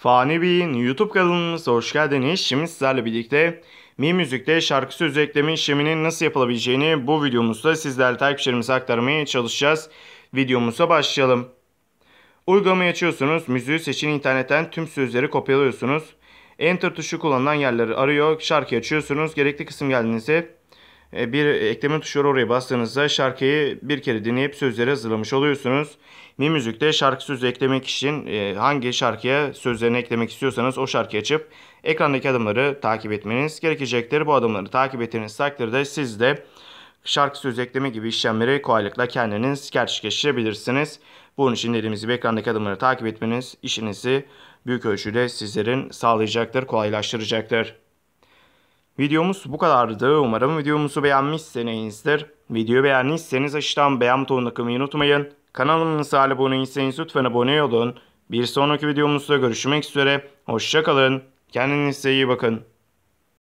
Fani Bey'in YouTube kanalımıza hoş geldiniz. Şimdi sizlerle birlikte Mi Müzik'te şarkı söz ekleme işleminin nasıl yapılabileceğini bu videomuzda sizlerle takipçilerimize aktarmaya çalışacağız. Videomuza başlayalım. Uygulamayı açıyorsunuz. Müziği seçin internetten tüm sözleri kopyalıyorsunuz. Enter tuşu kullanılan yerleri arıyor. Şarkı açıyorsunuz. Gerekli kısım geldiğinizde e, bir ekleme tuşu oraya bastığınızda şarkıyı bir kere dinleyip sözleri hazırlamış oluyorsunuz. Mi Müzik'te şarkı sözü eklemek için e, hangi şarkıya sözlerini eklemek istiyorsanız o şarkıyı açıp ekrandaki adımları takip etmeniz gerekecektir. Bu adımları takip ettiğiniz takdirde siz de şarkı sözü ekleme gibi işlemleri kolaylıkla kendiniz gerçekleştirebilirsiniz. Bunun için dediğimiz gibi ekrandaki adımları takip etmeniz işinizi büyük ölçüde sizlerin sağlayacaktır, kolaylaştıracaktır. Videomuz bu kadardı. Umarım videomuzu beğenmişsinizdir. Videoyu beğendiyseniz aşağıdan beğen butonuna kılmayı unutmayın. Kanalımıza abone lütfen abone olun. Bir sonraki videomuzda görüşmek üzere. Hoşçakalın. Kendinize iyi bakın.